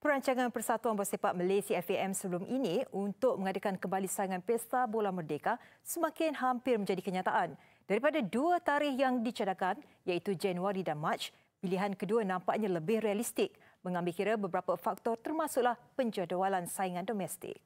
Perancangan Persatuan Bola Malaysia FAM sebelum ini untuk mengadakan kembali saingan Pesta Bola Merdeka semakin hampir menjadi kenyataan. Daripada dua tarikh yang dicadangkan iaitu Januari dan Mac, pilihan kedua nampaknya lebih realistik mengambil kira beberapa faktor termasuklah penjadualan saingan domestik.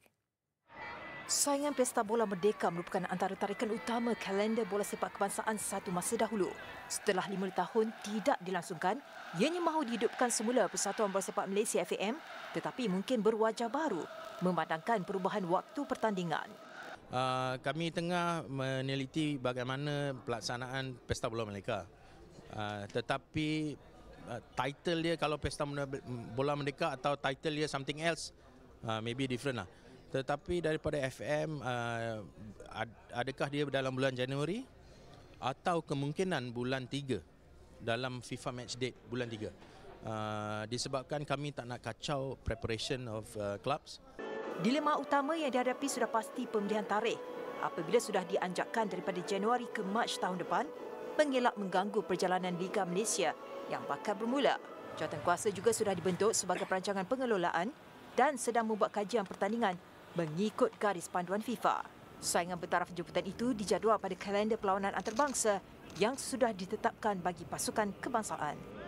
Saingan Pesta Bola Merdeka merupakan antara tarikan utama kalender bola sepak kebangsaan satu masa dahulu. Setelah lima tahun tidak dilangsungkan, ianya mahu dihidupkan semula Persatuan Bola Sepak Malaysia FAM tetapi mungkin berwajah baru memandangkan perubahan waktu pertandingan. Ah, kami tengah meneliti bagaimana pelaksanaan Pesta Bola Merdeka. Ah, tetapi ah, title dia kalau Pesta Bola Merdeka atau title dia something else, maybe different lah. Tetapi daripada FM, uh, adakah dia dalam bulan Januari atau kemungkinan bulan 3 dalam FIFA match Day bulan 3? Uh, disebabkan kami tak nak kacau preparation of uh, clubs. Dilema utama yang dihadapi sudah pasti pemilihan tarikh. Apabila sudah dianjakkan daripada Januari ke Mac tahun depan, mengelak mengganggu perjalanan Liga Malaysia yang bakal bermula. Jawatan kuasa juga sudah dibentuk sebagai perancangan pengelolaan dan sedang membuat kajian pertandingan mengikut garis panduan FIFA. Saingan bertaraf jemputan itu dijadual pada kalender perlawanan antarabangsa yang sudah ditetapkan bagi pasukan kebangsaan.